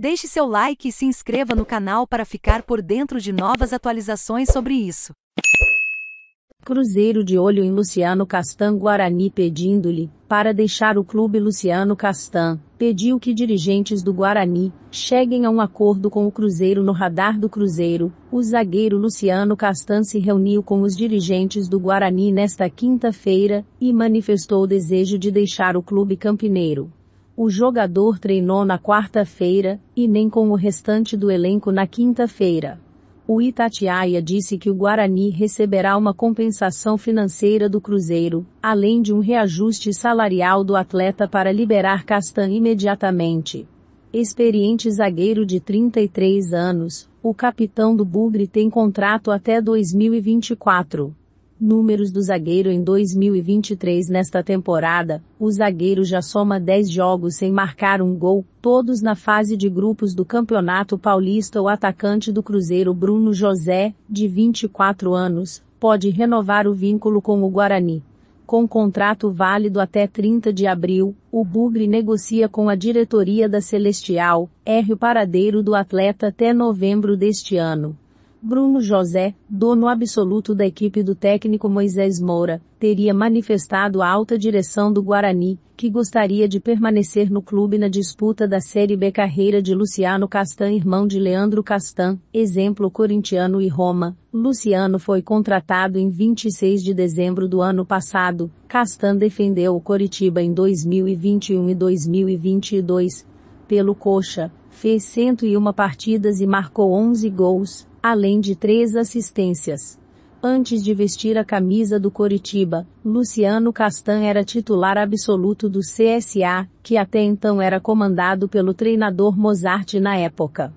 Deixe seu like e se inscreva no canal para ficar por dentro de novas atualizações sobre isso. Cruzeiro de olho em Luciano Castan Guarani pedindo-lhe, para deixar o clube Luciano Castan, pediu que dirigentes do Guarani cheguem a um acordo com o Cruzeiro no radar do Cruzeiro. O zagueiro Luciano Castan se reuniu com os dirigentes do Guarani nesta quinta-feira e manifestou o desejo de deixar o clube campineiro. O jogador treinou na quarta-feira, e nem com o restante do elenco na quinta-feira. O Itatiaia disse que o Guarani receberá uma compensação financeira do Cruzeiro, além de um reajuste salarial do atleta para liberar Castan imediatamente. Experiente zagueiro de 33 anos, o capitão do Bugre tem contrato até 2024. Números do zagueiro em 2023 Nesta temporada, o zagueiro já soma 10 jogos sem marcar um gol, todos na fase de grupos do Campeonato Paulista. O atacante do Cruzeiro Bruno José, de 24 anos, pode renovar o vínculo com o Guarani. Com contrato válido até 30 de abril, o Bugre negocia com a diretoria da Celestial, R. Paradeiro do atleta até novembro deste ano. Bruno José, dono absoluto da equipe do técnico Moisés Moura, teria manifestado à alta direção do Guarani que gostaria de permanecer no clube na disputa da Série B carreira de Luciano Castan, irmão de Leandro Castan, exemplo corintiano e Roma. Luciano foi contratado em 26 de dezembro do ano passado. Castan defendeu o Coritiba em 2021 e 2022 pelo Coxa, fez 101 partidas e marcou 11 gols além de três assistências. Antes de vestir a camisa do Coritiba, Luciano Castan era titular absoluto do CSA, que até então era comandado pelo treinador Mozart na época.